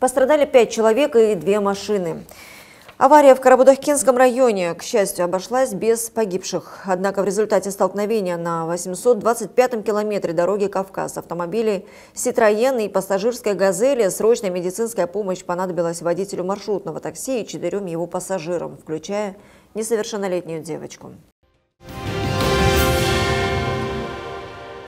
Пострадали пять человек и две машины. Авария в Карабудахкинском районе, к счастью, обошлась без погибших. Однако в результате столкновения на 825-м километре дороги Кавказ автомобили «Ситроен» и пассажирской «Газели» срочная медицинская помощь понадобилась водителю маршрутного такси и четырем его пассажирам, включая несовершеннолетнюю девочку.